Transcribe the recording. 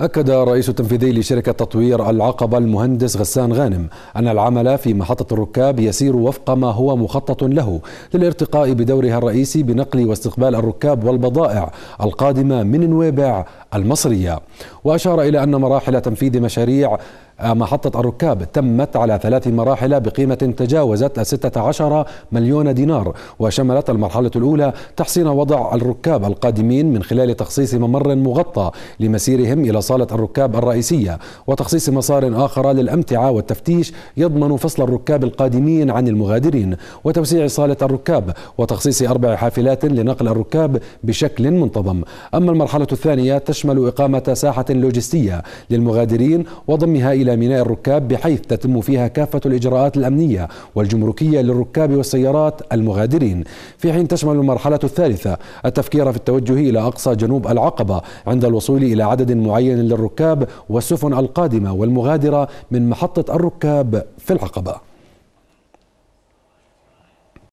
أكد الرئيس التنفيذي لشركة تطوير العقبة المهندس غسان غانم أن العمل في محطة الركاب يسير وفق ما هو مخطط له للارتقاء بدورها الرئيسي بنقل واستقبال الركاب والبضائع القادمة من نويبع المصرية وأشار إلى أن مراحل تنفيذ مشاريع محطة الركاب تمت على ثلاث مراحل بقيمة تجاوزت 16 مليون دينار وشملت المرحلة الأولى تحسين وضع الركاب القادمين من خلال تخصيص ممر مغطى لمسيرهم إلى صالة الركاب الرئيسية وتخصيص مسار آخر للأمتعة والتفتيش يضمن فصل الركاب القادمين عن المغادرين وتوسيع صالة الركاب وتخصيص أربع حافلات لنقل الركاب بشكل منتظم أما المرحلة الثانية تشمل تشمل إقامة ساحة لوجستية للمغادرين وضمها إلى ميناء الركاب بحيث تتم فيها كافة الإجراءات الأمنية والجمركية للركاب والسيارات المغادرين في حين تشمل المرحلة الثالثة التفكير في التوجه إلى أقصى جنوب العقبة عند الوصول إلى عدد معين للركاب والسفن القادمة والمغادرة من محطة الركاب في العقبة